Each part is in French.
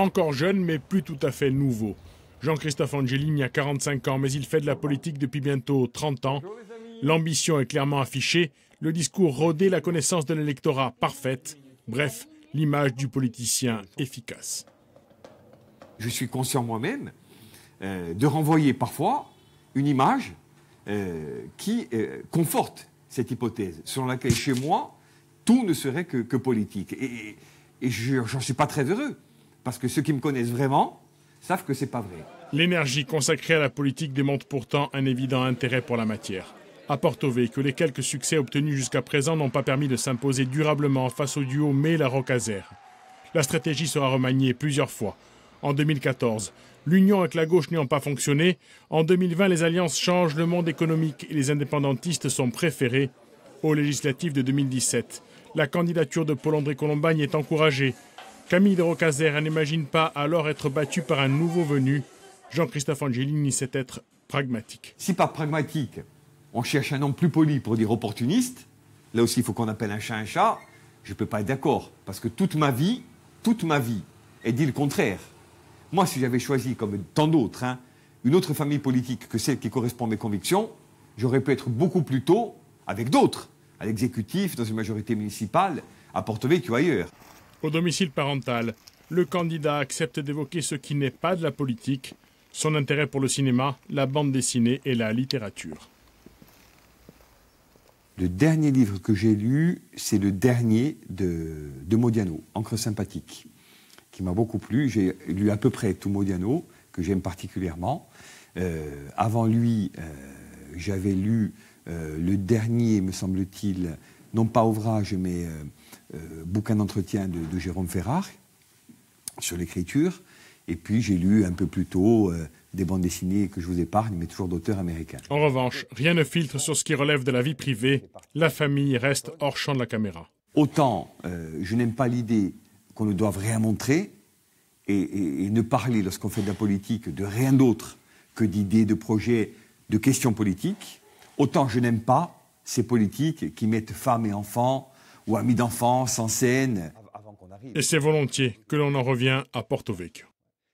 encore jeune mais plus tout à fait nouveau. Jean-Christophe Angelini a 45 ans mais il fait de la politique depuis bientôt 30 ans. L'ambition est clairement affichée, le discours rodé, la connaissance de l'électorat parfaite, bref, l'image du politicien efficace. Je suis conscient moi-même euh, de renvoyer parfois une image euh, qui euh, conforte cette hypothèse, selon laquelle chez moi, tout ne serait que, que politique. Et, et, et j'en suis pas très heureux. Parce que ceux qui me connaissent vraiment savent que c'est pas vrai. L'énergie consacrée à la politique démontre pourtant un évident intérêt pour la matière. À Porto que les quelques succès obtenus jusqu'à présent n'ont pas permis de s'imposer durablement face au duo Mé-La Rocaser. La stratégie sera remaniée plusieurs fois. En 2014, l'union avec la gauche n'ayant pas fonctionné, en 2020, les alliances changent le monde économique et les indépendantistes sont préférés. Aux législatives de 2017, la candidature de Paul-André Colombagne est encouragée Camille de n'imagine pas alors être battu par un nouveau venu. Jean-Christophe Angelini sait être pragmatique. Si par pragmatique, on cherche un nom plus poli pour dire opportuniste, là aussi il faut qu'on appelle un chat un chat, je ne peux pas être d'accord. Parce que toute ma vie, toute ma vie, est dit le contraire. Moi, si j'avais choisi, comme tant d'autres, hein, une autre famille politique que celle qui correspond à mes convictions, j'aurais pu être beaucoup plus tôt avec d'autres, à l'exécutif, dans une majorité municipale, à Porte ou ailleurs au domicile parental, le candidat accepte d'évoquer ce qui n'est pas de la politique, son intérêt pour le cinéma, la bande dessinée et la littérature. Le dernier livre que j'ai lu, c'est le dernier de, Modiano, Encre sympathique, qui m'a beaucoup plu. J'ai lu à peu près tout Modiano, que j'aime particulièrement. Euh, avant lui, euh, j'avais lu euh, le dernier, me semble-t-il, non pas ouvrage, mais euh, euh, bouquin d'entretien de, Jérôme Ferrar sur l'écriture. Et puis j'ai lu un peu plus tôt euh, des bandes dessinées que je vous épargne, mais toujours d'auteurs américains. En revanche, rien ne filtre sur ce qui relève de la vie privée. La famille reste hors champ de la caméra. Autant je n'aime pas l'idée qu'on ne doive rien montrer et ne parler, lorsqu'on fait de la politique, de rien d'autre que d'idées, de projets, de questions politiques, autant je n'aime pas ces politiques qui mettent femmes et enfants ou amis d'enfance en scène. Et c'est volontiers que l'on en revient à Porto Vecchio.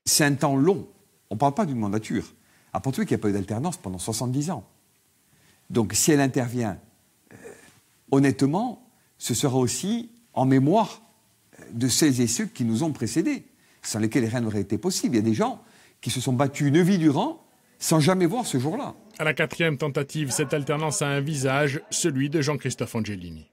C'est un temps long. On ne parle pas d'une mandature. À Porto Vecchio, il n'y a pas eu d'alternance pendant 70 ans. Donc si elle intervient, euh, honnêtement, ce sera aussi en mémoire euh, de celles et ceux qui nous ont précédés, sans lesquels rien n'aurait été possible. Il y a des gens qui se sont battus une vie durant sans jamais voir ce jour-là. À la quatrième tentative, cette alternance a un visage, celui de Jean-Christophe Angelini.